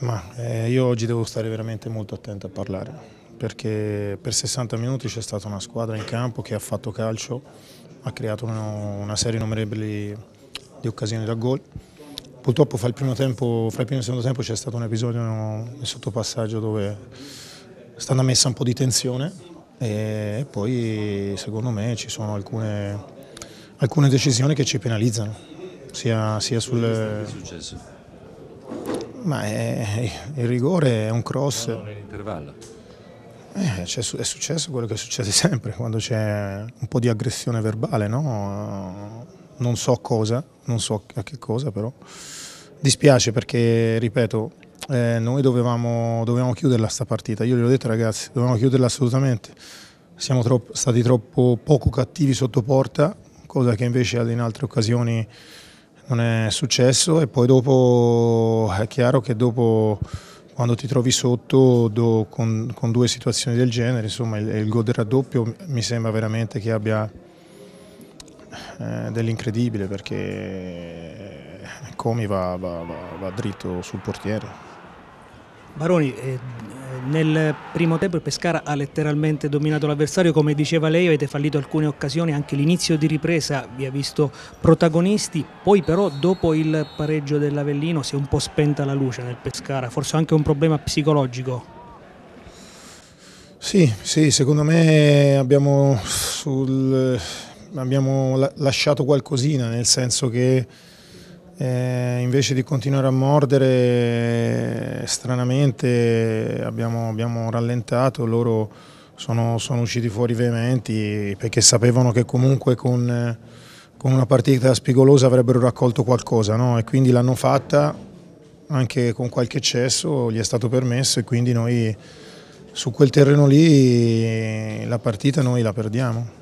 Ma eh, io oggi devo stare veramente molto attento a parlare, perché per 60 minuti c'è stata una squadra in campo che ha fatto calcio, ha creato uno, una serie innumerevoli di occasioni da gol. Purtroppo fra il primo, tempo, fra il primo e il secondo tempo c'è stato un episodio nel sottopassaggio dove è stata messa un po' di tensione e poi secondo me ci sono alcune, alcune decisioni che ci penalizzano, sia, sia sul... Che è successo? Ma è, il rigore è un cross. No, nell'intervallo. Eh, è successo quello che succede sempre quando c'è un po' di aggressione verbale, no? Non so cosa, non so a che cosa però. Dispiace perché, ripeto, eh, noi dovevamo, dovevamo chiuderla sta partita. Io gli ho detto ragazzi, dovevamo chiuderla assolutamente. Siamo troppo, stati troppo poco cattivi sotto porta, cosa che invece in altre occasioni non è successo e poi dopo è chiaro che dopo quando ti trovi sotto do, con, con, due situazioni del genere, insomma il, il gol del raddoppio mi sembra veramente che abbia eh, dell'incredibile perché eh, Comi va, va, va, va, dritto sul portiere. Baroni, eh, nel primo tempo il Pescara ha letteralmente dominato l'avversario, come diceva lei avete fallito alcune occasioni, anche l'inizio di ripresa vi ha visto protagonisti, poi però dopo il pareggio dell'Avellino si è un po' spenta la luce nel Pescara, forse anche un problema psicologico. Sì, sì secondo me abbiamo, sul, abbiamo lasciato qualcosina, nel senso che eh, invece di continuare a mordere, stranamente abbiamo, abbiamo rallentato, loro sono, sono, usciti fuori veementi perché sapevano che comunque con, con una partita spigolosa avrebbero raccolto qualcosa no? e quindi l'hanno fatta anche con qualche eccesso, gli è stato permesso e quindi noi su quel terreno lì la partita noi la perdiamo.